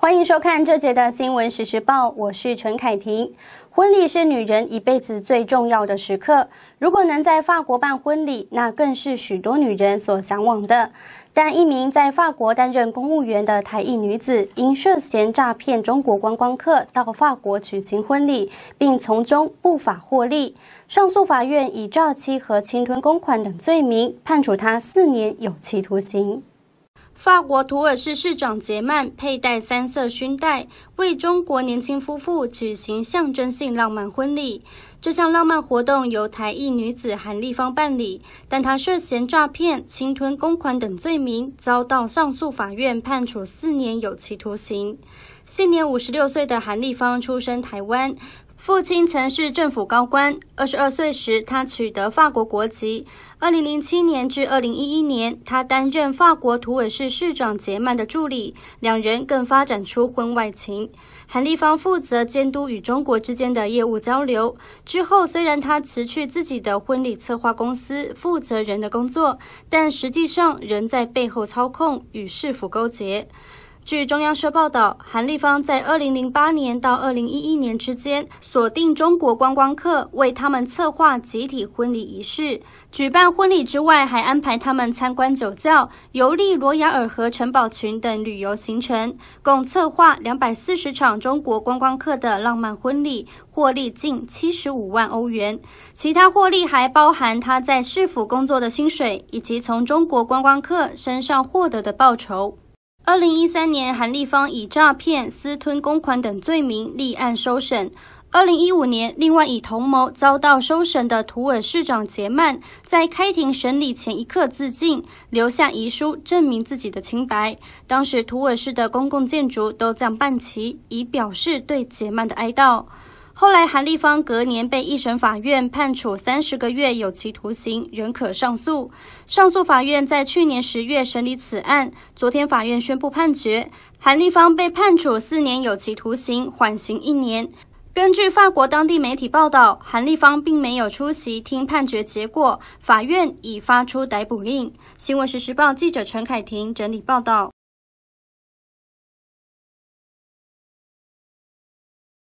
欢迎收看这节的新闻实时报，我是陈凯婷。婚礼是女人一辈子最重要的时刻，如果能在法国办婚礼，那更是许多女人所向往的。但一名在法国担任公务员的台裔女子，因涉嫌诈骗中国观光客到法国举行婚礼，并从中不法获利，上诉法院以诈欺和侵吞公款等罪名，判处她四年有期徒刑。法国图尔市市长杰曼佩戴三色熏带，为中国年轻夫妇举行象征性浪漫婚礼。这项浪漫活动由台裔女子韩丽芳办理，但她涉嫌诈骗、侵吞公款等罪名，遭到上诉法院判处四年有期徒刑。现年五十六岁的韩丽芳出生台湾。父亲曾是政府高官，二十二岁时他取得法国国籍。二零零七年至二零一一年，他担任法国图尔市市长杰曼的助理，两人更发展出婚外情。韩立芳负责监督与中国之间的业务交流。之后，虽然他辞去自己的婚礼策划公司负责人的工作，但实际上仍在背后操控与市府勾结。据中央社报道，韩立芳在2008年到2011年之间，锁定中国观光客，为他们策划集体婚礼仪式。举办婚礼之外，还安排他们参观酒窖、游历罗亚尔河城堡群等旅游行程，共策划240场中国观光客的浪漫婚礼，获利近75万欧元。其他获利还包含他在市府工作的薪水，以及从中国观光客身上获得的报酬。二零一三年，韩立芳以诈骗、私吞公款等罪名立案收审。二零一五年，另外以同谋遭到收审的土耳市长杰曼，在开庭审理前一刻自尽，留下遗书证明自己的清白。当时，土耳市的公共建筑都将半旗，以表示对杰曼的哀悼。后来，韩立芳隔年被一审法院判处三十个月有期徒刑，仍可上诉。上诉法院在去年十月审理此案，昨天法院宣布判决，韩立芳被判处四年有期徒刑，缓刑一年。根据法国当地媒体报道，韩立芳并没有出席听判决结果，法院已发出逮捕令。新闻实时报记者陈凯婷整理报道。